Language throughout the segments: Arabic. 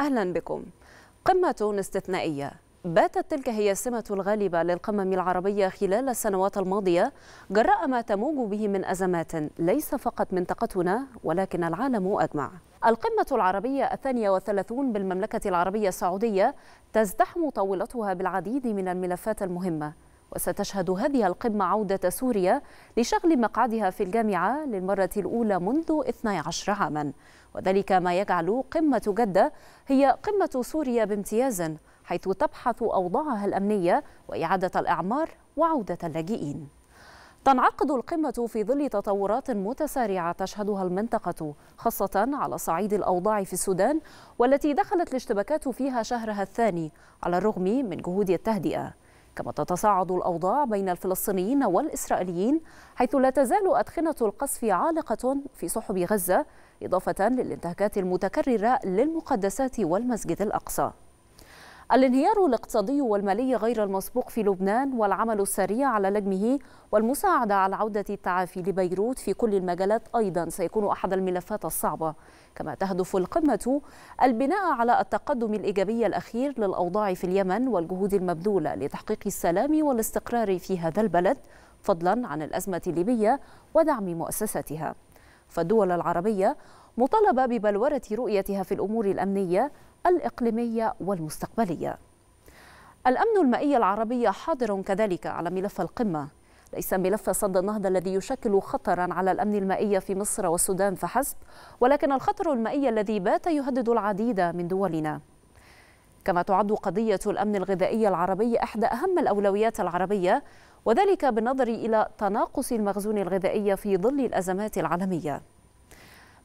أهلا بكم قمة استثنائية باتت تلك هي السمة الغالبة للقمم العربية خلال السنوات الماضية جراء ما تموج به من أزمات ليس فقط منطقتنا ولكن العالم أجمع القمة العربية الثانية والثلاثون بالمملكة العربية السعودية تزدحم طاولتها بالعديد من الملفات المهمة وستشهد هذه القمة عودة سوريا لشغل مقعدها في الجامعة للمرة الأولى منذ 12 عاما وذلك ما يجعل قمة جدة هي قمة سوريا بامتياز حيث تبحث أوضاعها الأمنية وإعادة الإعمار وعودة اللاجئين تنعقد القمة في ظل تطورات متسارعة تشهدها المنطقة خاصة على صعيد الأوضاع في السودان والتي دخلت الاشتباكات فيها شهرها الثاني على الرغم من جهود التهدئة كما تتصاعد الأوضاع بين الفلسطينيين والإسرائيليين حيث لا تزال أدخنة القصف عالقة في سحب غزة إضافة للانتهاكات المتكررة للمقدسات والمسجد الأقصى الانهيار الاقتصادي والمالي غير المسبوق في لبنان والعمل السريع على لجمه والمساعدة على عودة التعافي لبيروت في كل المجالات أيضا سيكون أحد الملفات الصعبة كما تهدف القمة البناء على التقدم الإيجابي الأخير للأوضاع في اليمن والجهود المبذولة لتحقيق السلام والاستقرار في هذا البلد فضلا عن الأزمة الليبية ودعم مؤسستها فالدول العربية مطالبة ببلورة رؤيتها في الأمور الأمنية الإقليمية والمستقبلية الأمن المائي العربي حاضر كذلك على ملف القمة ليس ملف صد النهضة الذي يشكل خطرا على الأمن المائي في مصر والسودان فحسب ولكن الخطر المائي الذي بات يهدد العديد من دولنا كما تعد قضية الأمن الغذائي العربي إحدى أهم الأولويات العربية وذلك بالنظر إلى تناقص المخزون الغذائي في ظل الأزمات العالمية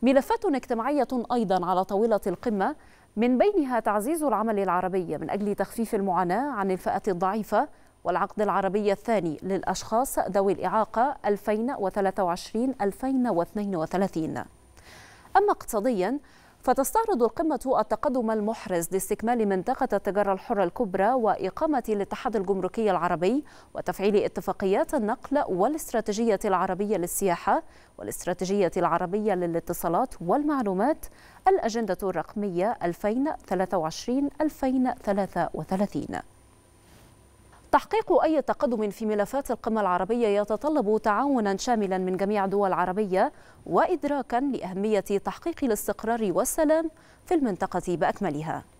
ملفات اجتماعية أيضا على طاولة القمة من بينها تعزيز العمل العربي من أجل تخفيف المعاناة عن الفئة الضعيفة والعقد العربي الثاني للأشخاص ذوي الإعاقة 2023-2032 أما اقتصاديا فتستعرض القمة التقدم المحرز لاستكمال منطقة التجارة الحرة الكبرى وإقامة الاتحاد الجمركي العربي وتفعيل اتفاقيات النقل والاستراتيجية العربية للسياحة والاستراتيجية العربية للاتصالات والمعلومات الأجندة الرقمية 2023 2033 تحقيق أي تقدم في ملفات القمة العربية يتطلب تعاونا شاملا من جميع الدول العربية وإدراكا لأهمية تحقيق الاستقرار والسلام في المنطقة بأكملها